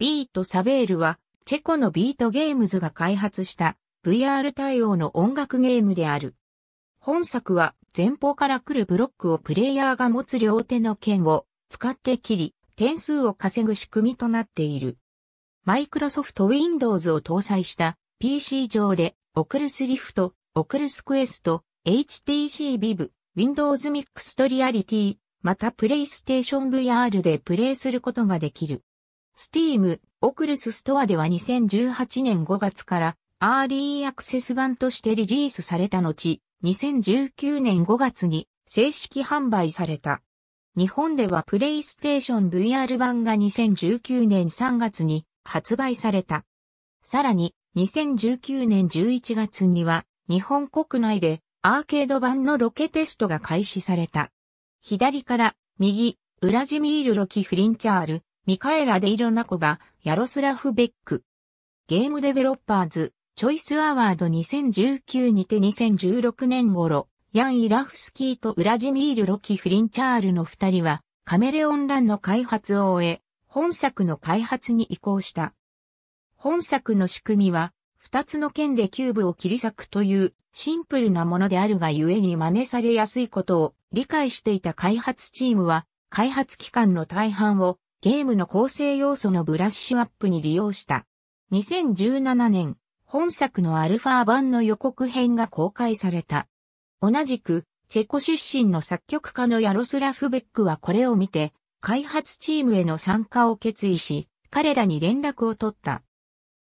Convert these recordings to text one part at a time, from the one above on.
ビートサベールは、チェコのビートゲームズが開発した VR 対応の音楽ゲームである。本作は前方から来るブロックをプレイヤーが持つ両手の剣を使って切り、点数を稼ぐ仕組みとなっている。マイクロソフト Windows を搭載した PC 上でオクルスリフト、オクルスクエスト、HTC v i v Windows Mixed Reality、また PlayStation VR でプレイすることができる。スティーム、オクルスストアでは2018年5月からアーリーアクセス版としてリリースされた後、2019年5月に正式販売された。日本ではプレイステーション VR 版が2019年3月に発売された。さらに、2019年11月には日本国内でアーケード版のロケテストが開始された。左から右、ウラジミール・ロキ・フリンチャール、ミカエラ・デイロナコバ、ヤロスラフ・ベック。ゲームデベロッパーズ、チョイスアワード2019にて2016年頃、ヤン・イラフスキーとウラジミール・ロキ・フリンチャールの二人は、カメレオンランの開発を終え、本作の開発に移行した。本作の仕組みは、二つの剣でキューブを切り裂くというシンプルなものであるがゆえに真似されやすいことを理解していた開発チームは、開発期間の大半をゲームの構成要素のブラッシュアップに利用した。2017年、本作のアルファ版の予告編が公開された。同じく、チェコ出身の作曲家のヤロスラフ・ベックはこれを見て、開発チームへの参加を決意し、彼らに連絡を取った。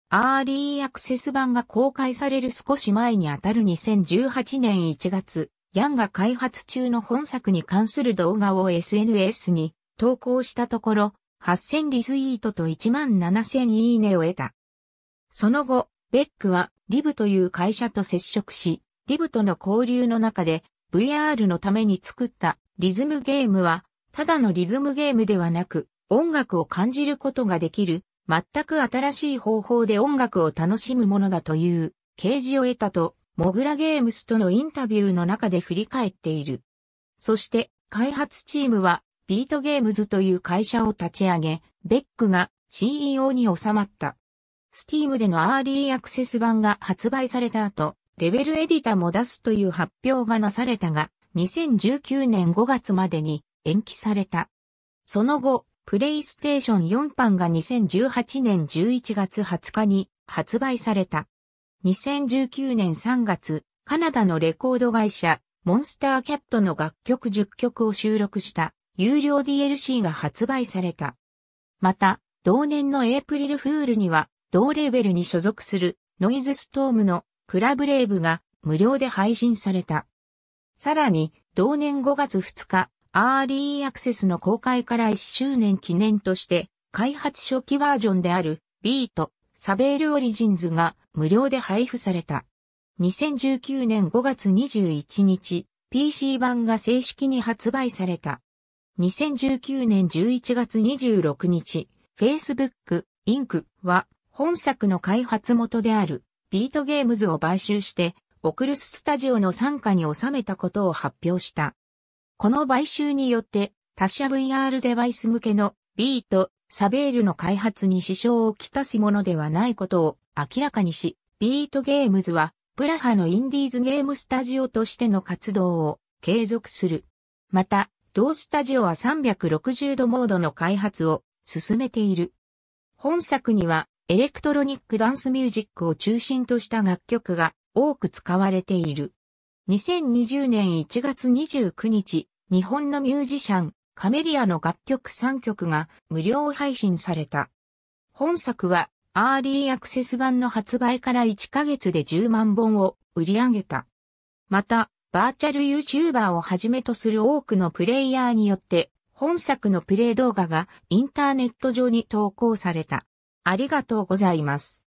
アーリーアクセス版が公開される少し前にあたる2018年1月、ヤンが開発中の本作に関する動画を SNS に投稿したところ、8000リツイートと17000いいねを得た。その後、ベックはリブという会社と接触し、リブとの交流の中で VR のために作ったリズムゲームは、ただのリズムゲームではなく、音楽を感じることができる、全く新しい方法で音楽を楽しむものだという、啓示を得たと、モグラゲームスとのインタビューの中で振り返っている。そして、開発チームは、ビートゲームズという会社を立ち上げ、ベックが CEO に収まった。スティームでのアーリーアクセス版が発売された後、レベルエディタも出すという発表がなされたが、2019年5月までに延期された。その後、プレイステーション4版が2018年11月20日に発売された。2019年3月、カナダのレコード会社、モンスターキャットの楽曲10曲を収録した有料 DLC が発売された。また、同年のエイプリルフールには、同レーベルに所属するノイズストームのクラブレイブが無料で配信された。さらに、同年5月2日、アーリーアクセスの公開から1周年記念として、開発初期バージョンであるビート、サベールオリジンズが無料で配布された。2019年5月21日、PC 版が正式に発売された。2019年11月26日、Facebook Inc. は本作の開発元であるビートゲームズを買収して、オクルススタジオの参加に収めたことを発表した。この買収によって、他社 VR デバイス向けのビート、サベールの開発に支障をきたすものではないことを明らかにし、ビートゲームズは、プラハのインディーズゲームスタジオとしての活動を継続する。また、同スタジオは360度モードの開発を進めている。本作にはエレクトロニックダンスミュージックを中心とした楽曲が多く使われている。2020年1月29日、日本のミュージシャン、カメリアの楽曲3曲が無料配信された。本作は、アーリーアクセス版の発売から1ヶ月で10万本を売り上げた。また、バーチャル YouTuber をはじめとする多くのプレイヤーによって、本作のプレイ動画がインターネット上に投稿された。ありがとうございます。